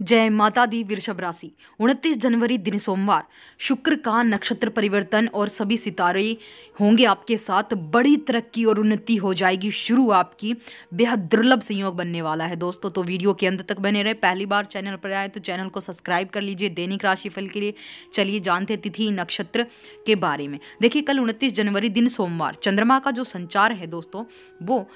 जय माता दी वृषभ राशि उनतीस जनवरी दिन सोमवार शुक्र का नक्षत्र परिवर्तन और सभी सितारे होंगे आपके साथ बड़ी तरक्की और उन्नति हो जाएगी शुरू आपकी बेहद दुर्लभ संयोग बनने वाला है दोस्तों तो वीडियो के अंत तक बने रहे पहली बार चैनल पर आए तो चैनल को सब्सक्राइब कर लीजिए दैनिक राशिफल के लिए चलिए जानते तिथि नक्षत्र के बारे में देखिए कल उनतीस जनवरी दिन सोमवार चंद्रमा का जो संचार है दोस्तों वो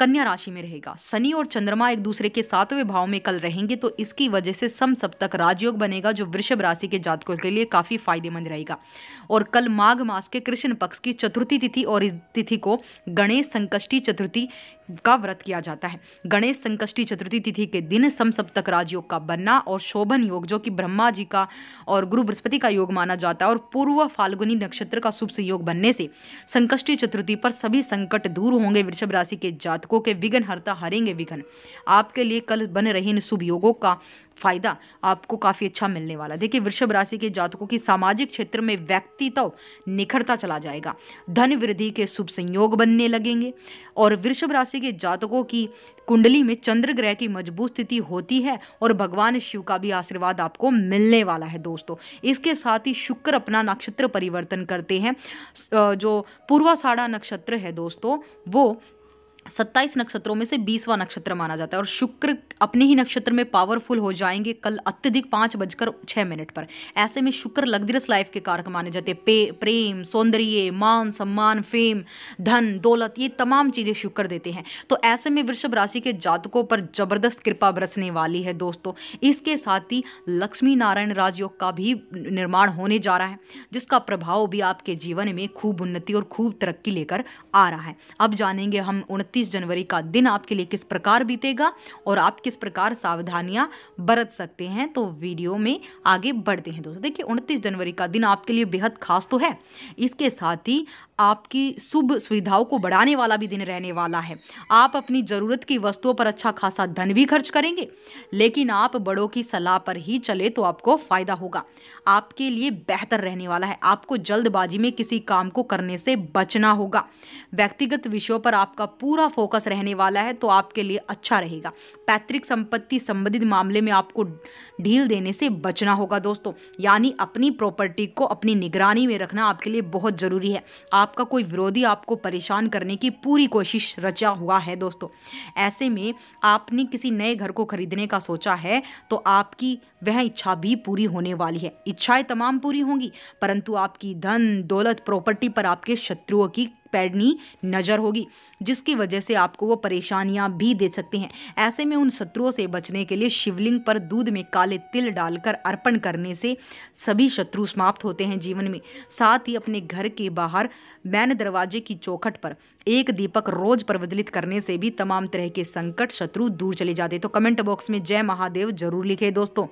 कन्या राशि में रहेगा शनि और चंद्रमा एक दूसरे के सातवें भाव में कल रहेंगे तो इसकी वजह से सम सप्तक राजयोग बनेगा जो वृषभ राशि के जातकों के लिए काफ़ी फायदेमंद रहेगा और कल माघ मास के कृष्ण पक्ष की चतुर्थी तिथि और इस तिथि को गणेश संकष्टी चतुर्थी का व्रत किया जाता है गणेश संकष्टी चतुर्थी तिथि के दिन समसप्तक राजयोग का बनना और शोभन योग जो कि ब्रह्मा जी का और गुरु बृहस्पति का योग माना जाता है और पूर्व फाल्गुनी नक्षत्र का शुभ संयोग बनने से संकष्टी चतुर्थी पर सभी संकट दूर होंगे वृषभ राशि के जातकों के विघ्न हरता हरेंगे विघ्न आपके लिए कल बन रहे इन शुभ योगों का फ़ायदा आपको काफ़ी अच्छा मिलने वाला है देखिए वृषभ राशि के जातकों की सामाजिक क्षेत्र में व्यक्तित्व निखरता चला जाएगा धन वृद्धि के शुभ संयोग बनने लगेंगे और वृषभ राशि के जातकों की कुंडली में चंद्र ग्रह की मजबूत स्थिति होती है और भगवान शिव का भी आशीर्वाद आपको मिलने वाला है दोस्तों इसके साथ ही शुक्र अपना नक्षत्र परिवर्तन करते हैं जो पूर्वाषाढ़ा नक्षत्र है दोस्तों वो सत्ताईस नक्षत्रों में से बीसवा नक्षत्र माना जाता है और शुक्र अपने ही नक्षत्र में पावरफुल हो जाएंगे कल अत्यधिक पाँच बजकर छः मिनट पर ऐसे में शुक्र लग्जरस लाइफ के कारक माने जाते हैं प्रेम सौंदर्य मान सम्मान फेम धन दौलत ये तमाम चीज़ें शुक्र देते हैं तो ऐसे में वृषभ राशि के जातकों पर जबरदस्त कृपा बरसने वाली है दोस्तों इसके साथ ही लक्ष्मी नारायण राजयोग का भी निर्माण होने जा रहा है जिसका प्रभाव भी आपके जीवन में खूब उन्नति और खूब तरक्की लेकर आ रहा है अब जानेंगे हम उन इकतीस जनवरी का दिन आपके लिए किस प्रकार बीतेगा और आप किस प्रकार सावधानियां बरत सकते हैं तो वीडियो में आगे बढ़ते हैं दोस्तों देखिए उनतीस जनवरी का दिन आपके लिए बेहद खास तो है इसके साथ ही आपकी शुभ सुविधाओं को बढ़ाने वाला भी दिन रहने वाला है आप अपनी ज़रूरत की वस्तुओं पर अच्छा खासा धन भी खर्च करेंगे लेकिन आप बड़ों की सलाह पर ही चले तो आपको फ़ायदा होगा आपके लिए बेहतर रहने वाला है आपको जल्दबाजी में किसी काम को करने से बचना होगा व्यक्तिगत विषयों पर आपका पूरा पूरा फोकस रहने वाला है तो आपके लिए अच्छा रहेगा पैतृक संपत्ति संबंधित मामले में आपको ढील देने से बचना होगा दोस्तों यानी अपनी प्रॉपर्टी को अपनी निगरानी में रखना आपके लिए बहुत ज़रूरी है आपका कोई विरोधी आपको परेशान करने की पूरी कोशिश रचा हुआ है दोस्तों ऐसे में आपने किसी नए घर को खरीदने का सोचा है तो आपकी वह इच्छा भी पूरी होने वाली है इच्छाएं तमाम पूरी होंगी परंतु आपकी धन दौलत प्रॉपर्टी पर आपके शत्रुओं की पैड़नी नज़र होगी जिसकी वजह से आपको वो परेशानियां भी दे सकते हैं ऐसे में उन शत्रुओं से बचने के लिए शिवलिंग पर दूध में काले तिल डालकर अर्पण करने से सभी शत्रु समाप्त होते हैं जीवन में साथ ही अपने घर के बाहर मैन दरवाजे की चौखट पर एक दीपक रोज प्रवजलित करने से भी तमाम तरह के संकट शत्रु दूर चले जाते तो कमेंट बॉक्स में जय महादेव जरूर लिखे दोस्तों